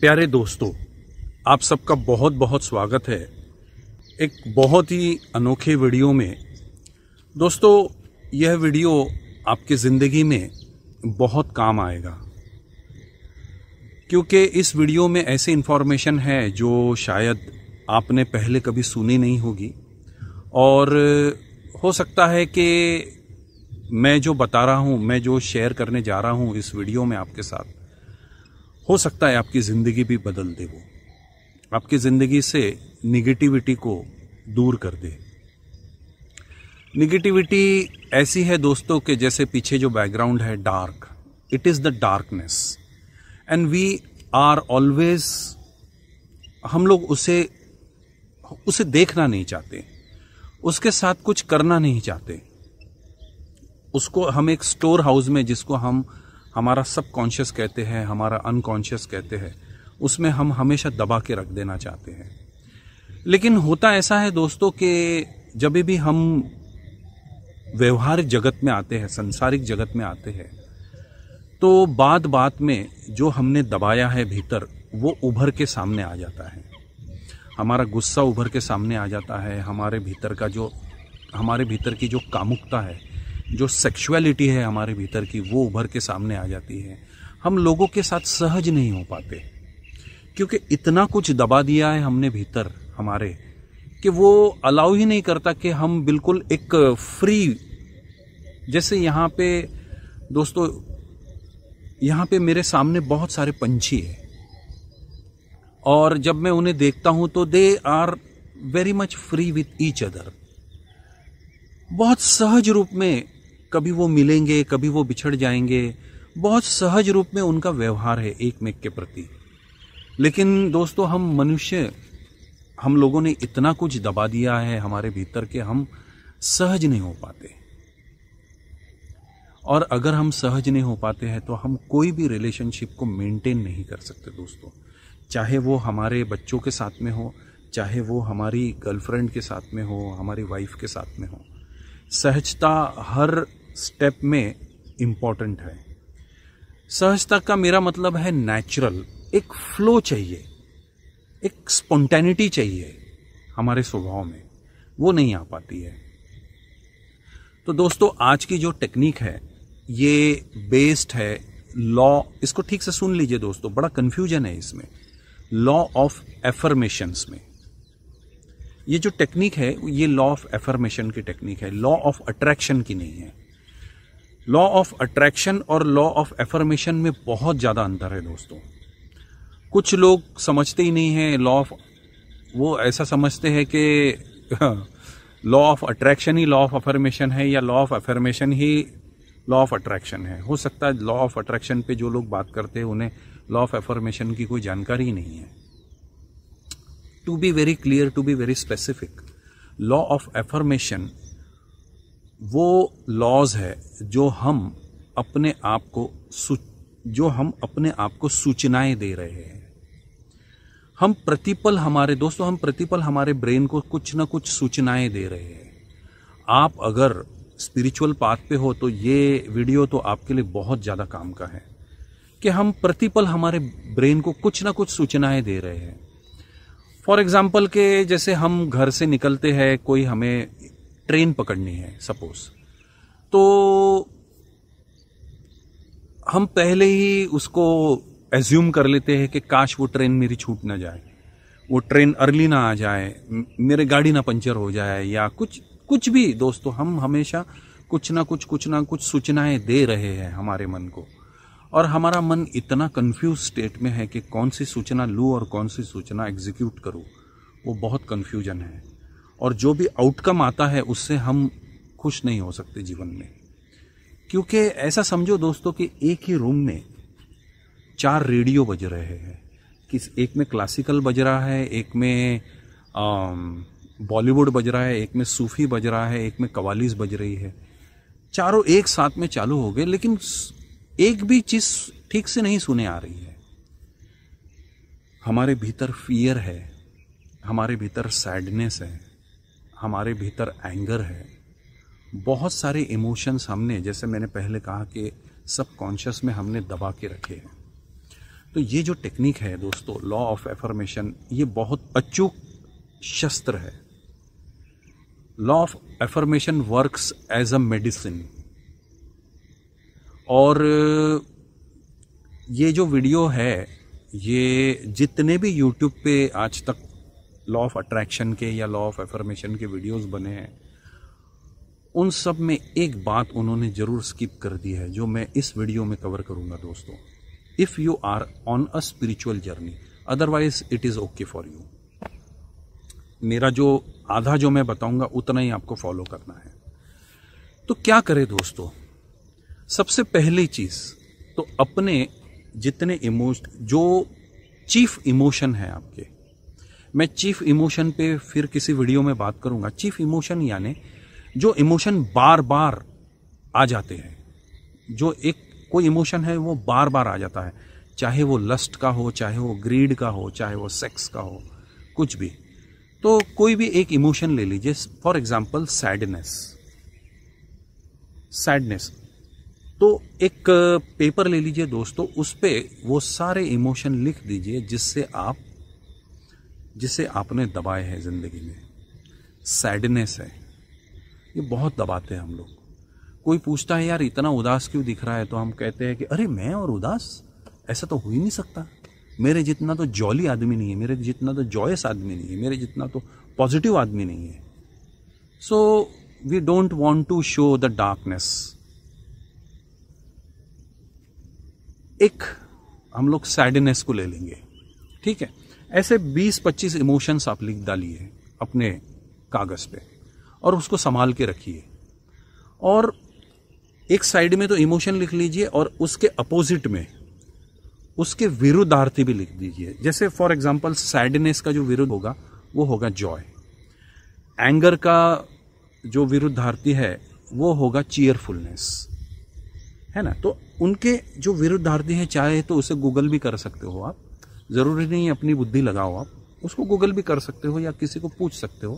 प्यारे दोस्तों आप सबका बहुत बहुत स्वागत है एक बहुत ही अनोखे वीडियो में दोस्तों यह वीडियो आपकी ज़िंदगी में बहुत काम आएगा क्योंकि इस वीडियो में ऐसी इन्फॉर्मेशन है जो शायद आपने पहले कभी सुनी नहीं होगी और हो सकता है कि मैं जो बता रहा हूँ मैं जो शेयर करने जा रहा हूँ इस वीडियो में आपके साथ हो सकता है आपकी ज़िंदगी भी बदल दे वो आपकी ज़िंदगी से निगेटिविटी को दूर कर दे निगेटिविटी ऐसी है दोस्तों के जैसे पीछे जो बैकग्राउंड है dark it is the darkness and we are always हम लोग उसे उसे देखना नहीं चाहते उसके साथ कुछ करना नहीं चाहते उसको हम एक स्टोर हाउस में जिसको हम हमारा सब कॉन्शियस कहते हैं हमारा अनकॉन्शियस कहते हैं उसमें हम हमेशा दबा के रख देना चाहते हैं लेकिन होता ऐसा है दोस्तों कि जब भी हम व्यवहारिक जगत में आते हैं संसारिक जगत में आते हैं तो बात बात में जो हमने दबाया है भीतर वो उभर के सामने आ जाता है हमारा गुस्सा उभर के सामने आ जाता है हमारे भीतर का जो हमारे भीतर की जो कामुकता है जो सेक्सुअलिटी है हमारे भीतर की वो उभर के सामने आ जाती है हम लोगों के साथ सहज नहीं हो पाते क्योंकि इतना कुछ दबा दिया है हमने भीतर हमारे कि वो अलाउ ही नहीं करता कि हम बिल्कुल एक फ्री जैसे यहाँ पे दोस्तों यहाँ पे मेरे सामने बहुत सारे पंछी हैं और जब मैं उन्हें देखता हूँ तो they are very much free with each other बहुत सहज रूप में कभी वो मिलेंगे कभी वो बिछड़ जाएंगे बहुत सहज रूप में उनका व्यवहार है एक मेक के प्रति लेकिन दोस्तों हम मनुष्य हम लोगों ने इतना कुछ दबा दिया है हमारे भीतर के हम सहज नहीं हो पाते और अगर हम सहज नहीं हो पाते हैं तो हम कोई भी रिलेशनशिप को मेंटेन नहीं कर सकते दोस्तों चाहे वो हमारे बच्चों के साथ में हो चाहे वो हमारी गर्लफ्रेंड के साथ में हो हमारी वाइफ के साथ में हो सहजता हर स्टेप में इम्पॉर्टेंट है सहजता का मेरा मतलब है नेचुरल एक फ्लो चाहिए एक स्पॉन्टेनिटी चाहिए हमारे स्वभाव में वो नहीं आ पाती है तो दोस्तों आज की जो टेक्निक है ये बेस्ड है लॉ इसको ठीक से सुन लीजिए दोस्तों बड़ा कन्फ्यूजन है इसमें लॉ ऑफ एफर्मेशंस में ये जो टेक्निक है ये लॉ ऑफ एफर्मेशन की टेक्निक है लॉ ऑफ अट्रैक्शन की नहीं है लॉ ऑफ अट्रैक्शन और लॉ ऑफ एफर्मेशन में बहुत ज़्यादा अंतर है दोस्तों कुछ लोग समझते ही नहीं हैं लॉ ऑफ वो ऐसा समझते हैं कि लॉ ऑफ अट्रैक्शन ही लॉ ऑफ अफर्मेशन है या लॉ ऑफ अफर्मेशन ही लॉ ऑफ अट्रैक्शन है हो सकता है लॉ ऑफ अट्रैक्शन पे जो लोग बात करते हैं उन्हें लॉ ऑफ एफर्मेशन की कोई जानकारी नहीं है to be very clear to be very specific law of affirmation वो लॉज है जो हम अपने आप को जो हम अपने आप को सूचनाएं दे रहे हैं हम प्रतिपल हमारे दोस्तों हम प्रतिपल हमारे ब्रेन को कुछ ना कुछ सूचनाएं दे रहे हैं आप अगर स्पिरिचुअल पाथ पे हो तो ये वीडियो तो आपके लिए बहुत ज़्यादा काम का है कि हम प्रतिपल हमारे ब्रेन को कुछ ना कुछ सूचनाएं दे रहे हैं फॉर एग्जाम्पल के जैसे हम घर से निकलते हैं कोई हमें ट्रेन पकड़नी है सपोज तो हम पहले ही उसको एज्यूम कर लेते हैं कि काश वो ट्रेन मेरी छूट ना जाए वो ट्रेन अर्ली ना आ जाए मेरे गाड़ी ना पंचर हो जाए या कुछ कुछ भी दोस्तों हम हमेशा कुछ ना कुछ कुछ ना कुछ सूचनाएं दे रहे हैं हमारे मन को और हमारा मन इतना कंफ्यूज स्टेट में है कि कौन सी सूचना लूँ और कौन सी सूचना एग्जीक्यूट करूँ वो बहुत कन्फ्यूजन है और जो भी आउटकम आता है उससे हम खुश नहीं हो सकते जीवन में क्योंकि ऐसा समझो दोस्तों कि एक ही रूम में चार रेडियो बज रहे हैं किस एक में क्लासिकल बज रहा है एक में बॉलीवुड बज रहा है एक में सूफी बज रहा है एक में कवालीस बज रही है चारों एक साथ में चालू हो गए लेकिन एक भी चीज ठीक से नहीं सुने आ रही है हमारे भीतर फियर है हमारे भीतर सैडनेस है हमारे भीतर एंगर है बहुत सारे इमोशंस हमने जैसे मैंने पहले कहा कि सब कॉन्शियस में हमने दबा के रखे हैं तो ये जो टेक्निक है दोस्तों लॉ ऑफ एफर्मेशन ये बहुत अचूक शस्त्र है law of affirmation works as a medicine और ये जो वीडियो है ये जितने भी यूट्यूब पे आज तक लॉ ऑफ अट्रैक्शन के या लॉ ऑफ एफर्मेशन के वीडियोस बने हैं उन सब में एक बात उन्होंने ज़रूर स्किप कर दी है जो मैं इस वीडियो में कवर करूँगा दोस्तों if you are on a spiritual journey otherwise it is okay for you मेरा जो आधा जो मैं बताऊंगा उतना ही आपको फॉलो करना है तो क्या करें दोस्तों सबसे पहली चीज़ तो अपने जितने इमोश जो चीफ इमोशन है आपके मैं चीफ इमोशन पे फिर किसी वीडियो में बात करूंगा चीफ इमोशन यानी जो इमोशन बार बार आ जाते हैं जो एक कोई इमोशन है वो बार बार आ जाता है चाहे वो लस्ट का हो चाहे वो ग्रीड का हो चाहे वो सेक्स का हो कुछ भी तो कोई भी एक इमोशन ले लीजिए फॉर एग्जाम्पल सैडनेस सैडनेस तो एक पेपर ले लीजिए दोस्तों उस पर वो सारे इमोशन लिख दीजिए जिससे आप जिसे आपने दबाए हैं ज़िंदगी में सैडनेस है ये बहुत दबाते हैं हम लोग कोई पूछता है यार इतना उदास क्यों दिख रहा है तो हम कहते हैं कि अरे मैं और उदास ऐसा तो हो ही नहीं सकता मेरे जितना तो जॉली आदमी नहीं है मेरे जितना तो जॉयस आदमी नहीं है मेरे जितना तो पॉजिटिव आदमी नहीं है so we don't want to show the darkness एक हम लोग सैडनेस को ले लेंगे ठीक है ऐसे 20-25 इमोशंस आप लिख डालिए अपने कागज़ पे और उसको संभाल के रखिए और एक साइड में तो इमोशन लिख लीजिए और उसके अपोजिट में उसके विरुद्धार्थी भी लिख दीजिए जैसे फॉर एग्जाम्पल सैडनेस का जो विरुद्ध होगा वो होगा जॉय एंगर का जो विरुद्धार्थी है वो होगा चीयरफुलनेस है ना तो उनके जो विरुद्धार्थी हैं चाहे तो उसे गूगल भी कर सकते हो आप ज़रूरी नहीं अपनी बुद्धि लगाओ आप उसको गूगल भी कर सकते हो या किसी को पूछ सकते हो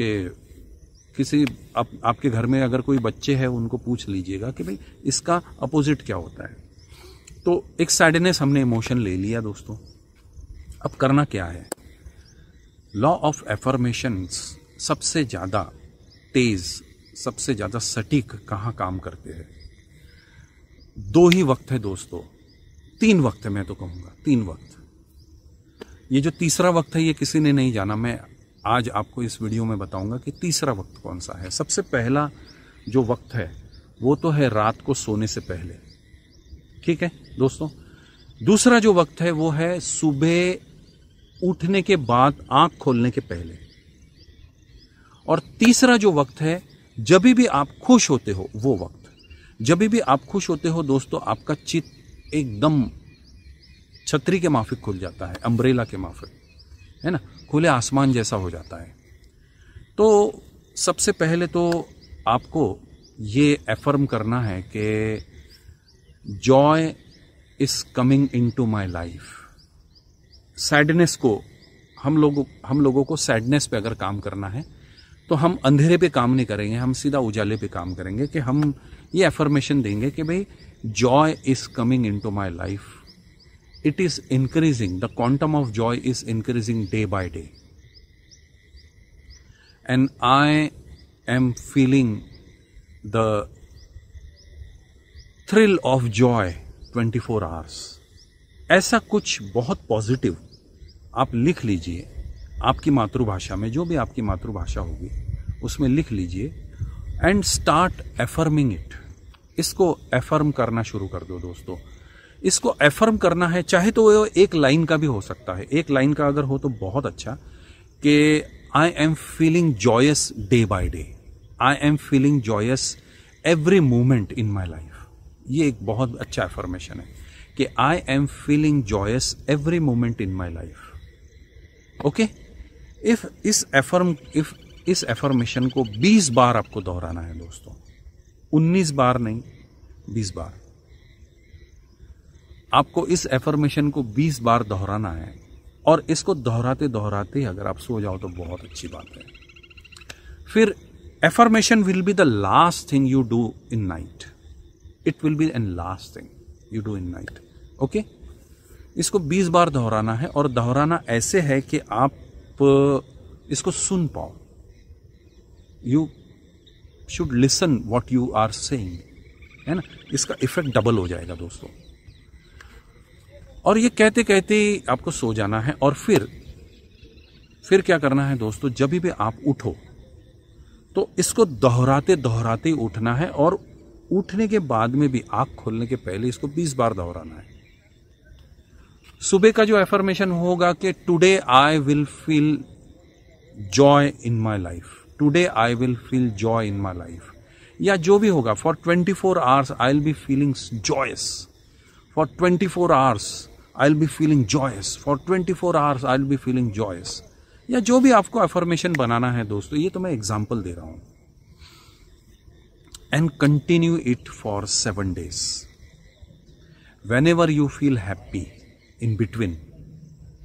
कि किसी आप, आपके घर में अगर कोई बच्चे हैं उनको पूछ लीजिएगा कि भाई इसका अपोजिट क्या होता है तो एक सैडनेस हमने इमोशन ले लिया दोस्तों अब करना क्या है लॉ ऑफ एफर्मेशन सबसे ज़्यादा तेज़ सबसे ज़्यादा सटीक कहाँ काम करते हैं दो ही वक्त है दोस्तों तीन वक्त है मैं तो कहूंगा तीन वक्त ये जो तीसरा वक्त है ये किसी ने नहीं जाना मैं आज आपको इस वीडियो में बताऊंगा कि तीसरा वक्त कौन सा है सबसे पहला जो वक्त है वो तो है रात को सोने से पहले ठीक है दोस्तों दूसरा जो वक्त है वो है सुबह उठने के बाद आंख खोलने के पहले और तीसरा जो वक्त है जब भी आप खुश होते हो वो वक्त जब भी आप खुश होते हो दोस्तों आपका चित एकदम छतरी के माफिक खुल जाता है अम्ब्रेला के माफिक है ना खुले आसमान जैसा हो जाता है तो सबसे पहले तो आपको ये एफर्म करना है कि joy is coming into my life sadness को हम लोग हम लोगों को सैडनेस पे अगर काम करना है तो हम अंधेरे पे काम नहीं करेंगे हम सीधा उजाले पे काम करेंगे कि हम ये एफर्मेशन देंगे कि भाई joy is coming into my life it is increasing the quantum of joy is increasing day by day and I am feeling the thrill of joy 24 four hours ऐसा कुछ बहुत पॉजिटिव आप लिख लीजिए आपकी मातृभाषा में जो भी आपकी मातृभाषा होगी उसमें लिख लीजिए एंड स्टार्ट एफर्मिंग इट इसको एफर्म करना शुरू कर दो दोस्तों इसको एफर्म करना है चाहे तो वो एक लाइन का भी हो सकता है एक लाइन का अगर हो तो बहुत अच्छा कि I am feeling joyous day by day I am feeling joyous every moment in my life ये एक बहुत अच्छा एफर्मेशन है कि I am feeling joyous every moment in my life okay if इस एफर्म इफ इस एफर्मेशन को 20 बार आपको दोहराना है दोस्तों 19 बार नहीं 20 बार आपको इस एफर्मेशन को 20 बार दोहराना है और इसको दोहराते दोहराते अगर आप सो जाओ तो बहुत अच्छी बात है फिर affirmation will be the last thing you do in night it will be an last thing you do in night okay इसको 20 बार दोहराना है और दोहराना ऐसे है कि आप इसको सुन पाओ you should listen what you are saying है ना इसका इफेक्ट डबल हो जाएगा दोस्तों और ये कहते कहते आपको सो जाना है और फिर फिर क्या करना है दोस्तों जब भी आप उठो तो इसको दोहराते दोहराते उठना है और उठने के बाद में भी आंख खोलने के पहले इसको 20 बार दोहराना है सुबह का जो एफर्मेशन होगा कि today I will feel joy in my life today I will feel joy in my life या जो भी होगा for twenty four hours I will be feeling joyous for twenty four hours I will be feeling joyous for twenty four hours I will be feeling joyous या जो भी आपको affirmation बनाना है दोस्तों ये तो मैं एग्जाम्पल दे रहा हूँ and continue it for seven days whenever you feel happy in between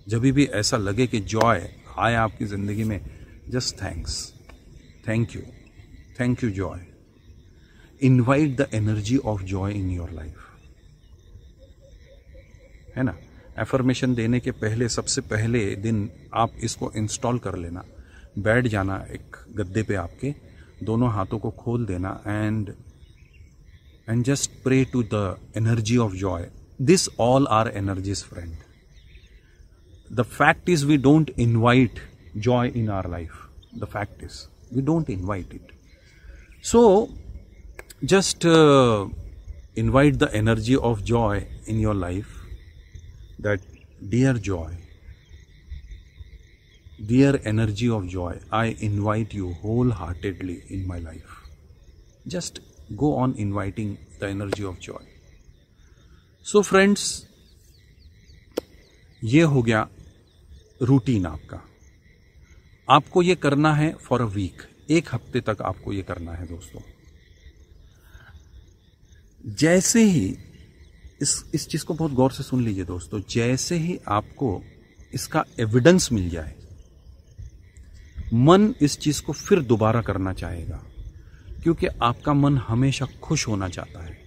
जब भी ऐसा लगे कि जॉय आए आपकी ज़िंदगी में just thanks thank you thank you joy invite the energy of joy in your life है ना एफर्मेशन देने के पहले सबसे पहले दिन आप इसको इंस्टॉल कर लेना बैठ जाना एक गद्दे पे आपके दोनों हाथों को खोल देना and and just pray to the energy of joy this all are energies friend the fact is we don't invite joy in our life the fact is We don't invite it so just uh, invite the energy of joy in your life that dear joy dear energy of joy i invite you wholeheartedly in my life just go on inviting the energy of joy so friends ये हो गया routine आपका आपको ये करना है for a week एक हफ्ते तक आपको ये करना है दोस्तों जैसे ही इस इस चीज़ को बहुत गौर से सुन लीजिए दोस्तों जैसे ही आपको इसका एविडेंस मिल जाए मन इस चीज़ को फिर दोबारा करना चाहेगा क्योंकि आपका मन हमेशा खुश होना चाहता है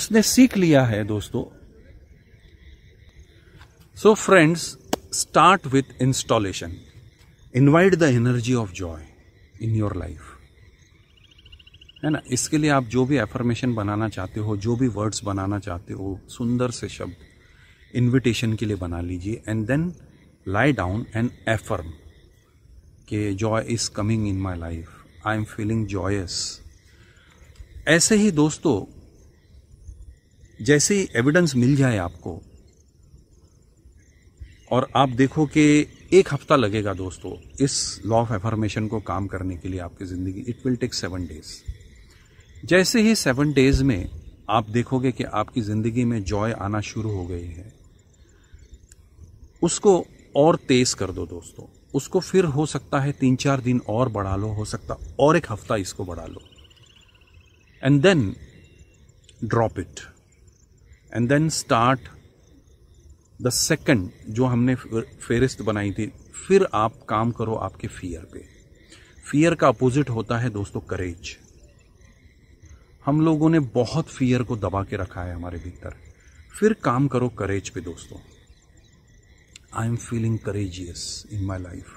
उसने सीख लिया है दोस्तों so friends start with installation invite the energy of joy in your life है ना इसके लिए आप जो भी एफर्मेशन बनाना चाहते हो जो भी वर्ड्स बनाना चाहते हो सुंदर से शब्द इनविटेशन के लिए बना लीजिए and then lie down and affirm के joy is coming in my life I am feeling joyous ऐसे ही दोस्तों जैसे ही एविडेंस मिल जाए आपको और आप देखो कि एक हफ्ता लगेगा दोस्तों इस लॉ ऑफ एफर्मेशन को काम करने के लिए आपकी ज़िंदगी it will take seven days जैसे ही सेवन डेज में आप देखोगे कि आपकी ज़िंदगी में जॉय आना शुरू हो गई है उसको और तेज कर दो दोस्तों उसको फिर हो सकता है तीन चार दिन और बढ़ा लो हो सकता और एक हफ्ता इसको बढ़ा लो and then drop it and then start the second जो हमने फेरिस्त बनाई थी फिर आप काम करो आपके फियर पे फियर का अपोजिट होता है दोस्तों करेज हम लोगों ने बहुत फियर को दबा के रखा है हमारे भीतर फिर काम करो करेज पे दोस्तों I am feeling courageous in my life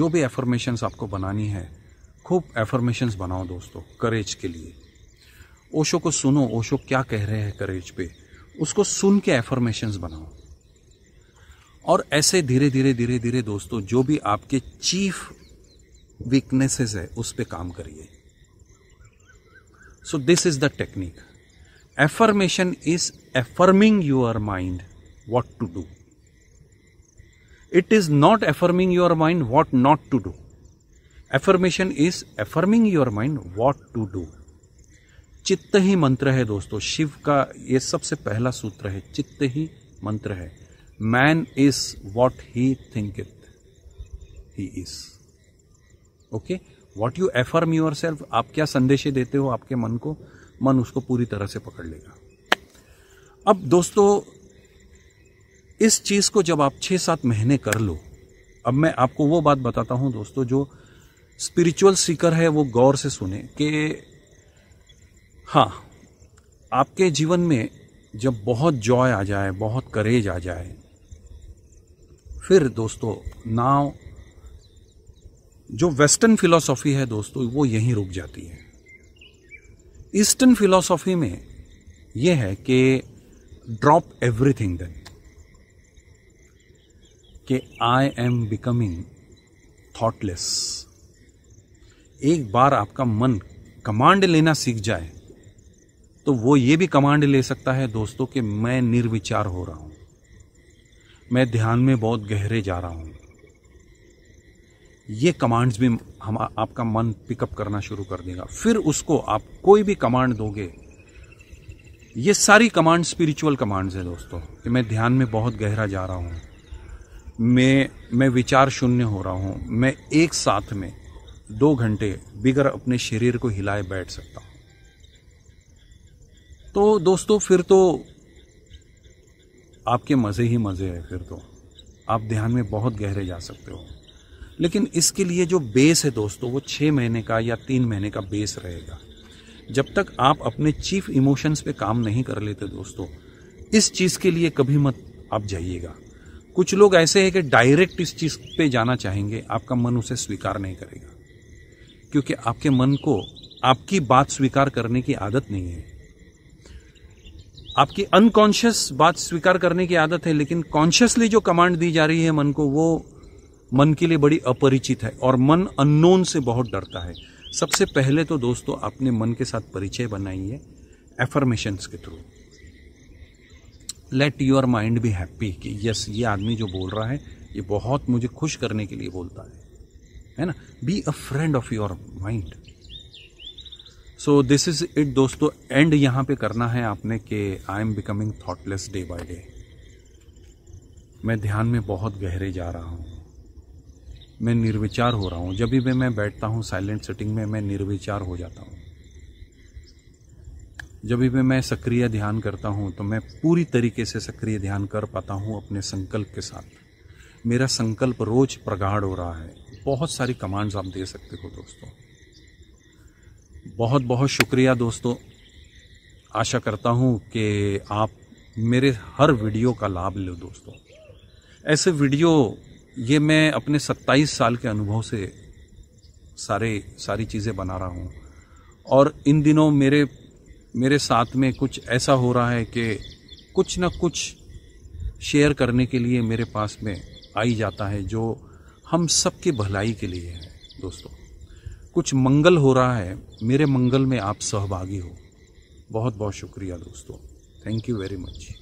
जो भी एफर्मेशंस आपको बनानी है खूब एफर्मेशंस बनाओ दोस्तों करेज के लिए ओशो को सुनो ओशो क्या कह रहे हैं करेज पे उसको सुन के एफर्मेशंस बनाओ और ऐसे धीरे धीरे धीरे धीरे दोस्तों जो भी आपके चीफ वीकनेसेस है उस पर काम करिए so this is the technique affirmation is affirming your mind what to do it is not affirming your mind what not to do affirmation is affirming your mind what to do चित्त ही मंत्र है दोस्तों शिव का ये सबसे पहला सूत्र है चित्त ही मंत्र है man is what he thinketh he is okay what you affirm yourself आप क्या संदेशे देते हो आपके मन को मन उसको पूरी तरह से पकड़ लेगा अब दोस्तों इस चीज को जब आप छः सात महीने कर लो अब मैं आपको वो बात बताता हूं दोस्तों जो स्पिरिचुअल सीकर है वो गौर से सुने कि हाँ आपके जीवन में जब बहुत जॉय आ जाए बहुत करेज आ जाए फिर दोस्तों नाव जो वेस्टर्न फिलॉसफी है दोस्तों वो यहीं रुक जाती है ईस्टर्न फिलॉसफी में यह है कि ड्रॉप एवरीथिंग देन कि आई एम बिकमिंग थॉटलेस एक बार आपका मन कमांड लेना सीख जाए तो वो ये भी कमांड ले सकता है दोस्तों कि मैं निर्विचार हो रहा हूं मैं ध्यान में बहुत गहरे जा रहा हूँ ये कमांड्स भी हम आपका मन पिकअप करना शुरू कर देगा फिर उसको आप कोई भी कमांड दोगे ये सारी कमांड स्पिरिचुअल कमांड्स है दोस्तों कि मैं ध्यान में बहुत गहरा जा रहा हूँ मैं मैं विचार शून्य हो रहा हूँ मैं एक साथ में दो घंटे बिगर अपने शरीर को हिलाए बैठ सकता हूँ तो दोस्तों फिर तो आपके मज़े ही मज़े हैं फिर तो आप ध्यान में बहुत गहरे जा सकते हो लेकिन इसके लिए जो बेस है दोस्तों वो छः महीने का या तीन महीने का बेस रहेगा जब तक आप अपने चीफ इमोशंस पे काम नहीं कर लेते दोस्तों इस चीज़ के लिए कभी मत आप जाइएगा कुछ लोग ऐसे हैं कि डायरेक्ट इस चीज़ पे जाना चाहेंगे आपका मन उसे स्वीकार नहीं करेगा क्योंकि आपके मन को आपकी बात स्वीकार करने की आदत नहीं है आपकी अनकॉन्शियस बात स्वीकार करने की आदत है लेकिन कॉन्शियसली जो कमांड दी जा रही है मन को वो मन के लिए बड़ी अपरिचित है और मन अननोन से बहुत डरता है सबसे पहले तो दोस्तों अपने मन के साथ परिचय बनाइए एफर्मेशंस के through let your mind be happy कि यस ये आदमी जो बोल रहा है ये बहुत मुझे खुश करने के लिए बोलता है है ना be a friend of your mind so this is it दोस्तों एंड यहाँ पे करना है आपने कि I am becoming thoughtless day by day मैं ध्यान में बहुत गहरे जा रहा हूँ मैं निर्विचार हो रहा हूँ जब भी मैं बैठता हूँ साइलेंट सेटिंग में मैं निर्विचार हो जाता हूँ जब भी मैं सक्रिय ध्यान करता हूँ तो मैं पूरी तरीके से सक्रिय ध्यान कर पाता हूँ अपने संकल्प के साथ मेरा संकल्प रोज प्रगाढ़ हो रहा है बहुत सारी कमांड्स आप दे सकते हो दोस्तों बहुत बहुत शुक्रिया दोस्तों आशा करता हूँ कि आप मेरे हर वीडियो का लाभ लो दोस्तों ऐसे वीडियो ये मैं अपने 27 साल के अनुभव से सारे सारी चीज़ें बना रहा हूँ और इन दिनों मेरे मेरे साथ में कुछ ऐसा हो रहा है कि कुछ ना कुछ शेयर करने के लिए मेरे पास में आई जाता है जो हम सबके भलाई के लिए है दोस्तों कुछ मंगल हो रहा है मेरे मंगल में आप सहभागी हो बहुत बहुत शुक्रिया दोस्तों थैंक यू वेरी मच